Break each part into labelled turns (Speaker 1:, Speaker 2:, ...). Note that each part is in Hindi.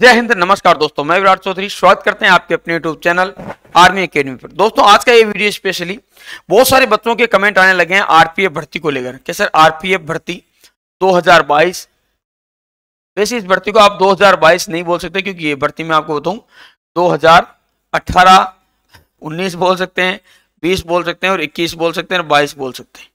Speaker 1: जय हिंद नमस्कार दोस्तों मैं विराट चौधरी स्वागत करते हैं आपके अपने यूट्यूब चैनल आर्मी एकेडमी पर दोस्तों आज का ये वीडियो स्पेशली बहुत सारे बच्चों के कमेंट आने लगे हैं आरपीएफ भर्ती को लेकर कि सर आरपीएफ भर्ती 2022 वैसे इस भर्ती को आप 2022 नहीं बोल सकते क्योंकि ये भर्ती मैं आपको बताऊँ दो हजार बोल सकते हैं बीस बोल सकते हैं और इक्कीस बोल सकते हैं और बाईस बोल सकते हैं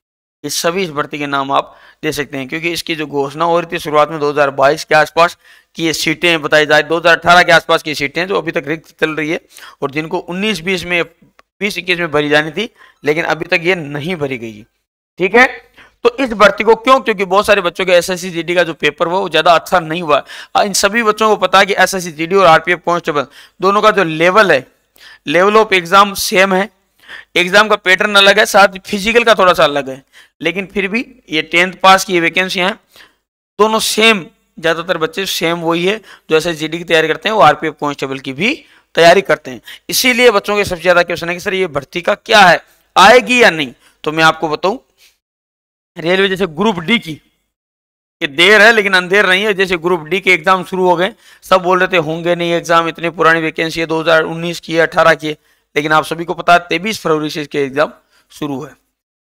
Speaker 1: इस सभी इस भर्ती के नाम आप दे सकते हैं क्योंकि इसकी जो घोषणा हो रही थी शुरुआत में 2022 के आसपास की ये सीटें बताई जाए 2018 के आसपास की सीटें जो अभी तक रिक्त चल रही है और जिनको 19-20 में 20-21 में भरी जानी थी लेकिन अभी तक ये नहीं भरी गई ठीक है तो इस भर्ती को क्यों क्योंकि बहुत सारे बच्चों के एस एस का जो पेपर हुआ वो ज्यादा अच्छा नहीं हुआ इन सभी बच्चों को पता है कि एस एस और आरपीएफ कॉन्स्टेबल दोनों का जो लेवल है लेवल ऑफ एग्जाम सेम है एग्जाम का पैटर्न अलग है साथ फिजिकल का थोड़ा सा अलग है लेकिन फिर भी ये टेंथ पास की वैकेंसियाँ हैं दोनों सेम ज़्यादातर बच्चे सेम वही है जो एस एस की तैयारी करते हैं वो आरपीएफ कांस्टेबल की भी तैयारी करते हैं इसीलिए बच्चों के सबसे ज़्यादा क्वेश्चन है कि सर ये भर्ती का क्या है आएगी या नहीं तो मैं आपको बताऊं रेलवे जैसे ग्रुप डी की ये देर है लेकिन अंधेर नहीं है जैसे ग्रुप डी के एग्जाम शुरू हो गए सब बोल रहे थे होंगे नहीं एग्जाम इतनी पुरानी वैकेंसी है 2019 की है अठारह की है लेकिन आप सभी को पता है तेईस फरवरी से इसके एग्जाम शुरू है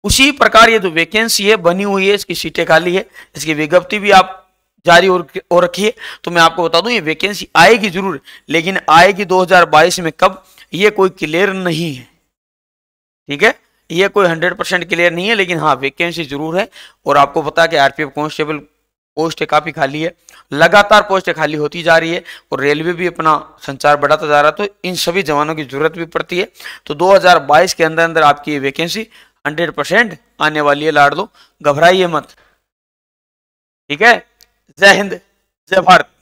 Speaker 1: उसी प्रकार ये जो वैकेंसी है बनी हुई है इसकी सीटें खाली है इसकी विज्ञप्ति भी आप जारी और रखिए तो मैं आपको बता दूं ये वैकेंसी आएगी जरूर लेकिन आएगी 2022 में कब ये कोई क्लियर नहीं है ठीक है ये कोई 100 परसेंट क्लियर नहीं है लेकिन हाँ वैकेंसी जरूर है और आपको पता है कि आरपीएफ कांस्टेबल पोस्ट काफ़ी खाली है लगातार पोस्टें खाली होती जा रही है और रेलवे भी अपना संचार बढ़ाता जा रहा है तो इन सभी जवानों की जरूरत भी पड़ती है तो 2022 के अंदर अंदर आपकी ये वैकेंसी 100 परसेंट आने वाली है लाड़ दो घबराइए मत ठीक है जय हिंद जय भारत